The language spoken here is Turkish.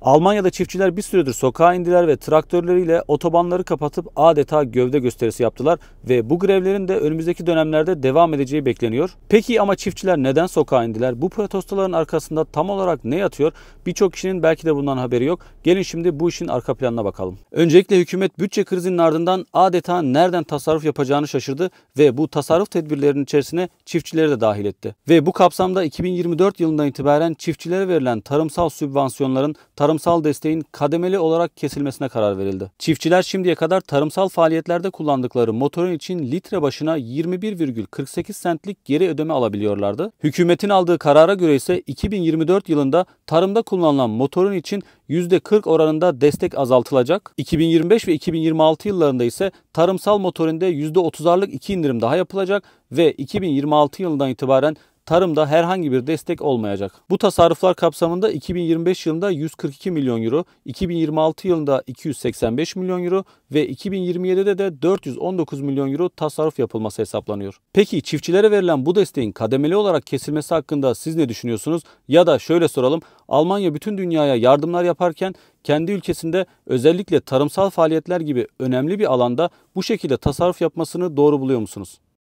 Almanya'da çiftçiler bir süredir sokağa indiler ve traktörleriyle otobanları kapatıp adeta gövde gösterisi yaptılar ve bu grevlerin de önümüzdeki dönemlerde devam edeceği bekleniyor. Peki ama çiftçiler neden sokağa indiler? Bu protestoların arkasında tam olarak ne yatıyor? Birçok kişinin belki de bundan haberi yok. Gelin şimdi bu işin arka planına bakalım. Öncelikle hükümet bütçe krizinin ardından adeta nereden tasarruf yapacağını şaşırdı ve bu tasarruf tedbirlerinin içerisine çiftçileri de dahil etti. Ve bu kapsamda 2024 yılından itibaren çiftçilere verilen tarımsal sübvansiyonların tar tarımsal desteğin kademeli olarak kesilmesine karar verildi. Çiftçiler şimdiye kadar tarımsal faaliyetlerde kullandıkları motorun için litre başına 21,48 centlik geri ödeme alabiliyorlardı. Hükümetin aldığı karara göre ise 2024 yılında tarımda kullanılan motorun için %40 oranında destek azaltılacak. 2025 ve 2026 yıllarında ise tarımsal motorinde %30'arlık iki indirim daha yapılacak ve 2026 yılından itibaren tarımda herhangi bir destek olmayacak. Bu tasarruflar kapsamında 2025 yılında 142 milyon euro, 2026 yılında 285 milyon euro ve 2027'de de 419 milyon euro tasarruf yapılması hesaplanıyor. Peki çiftçilere verilen bu desteğin kademeli olarak kesilmesi hakkında siz ne düşünüyorsunuz? Ya da şöyle soralım. Almanya bütün dünyaya yardımlar yaparken kendi ülkesinde özellikle tarımsal faaliyetler gibi önemli bir alanda bu şekilde tasarruf yapmasını doğru buluyor musunuz?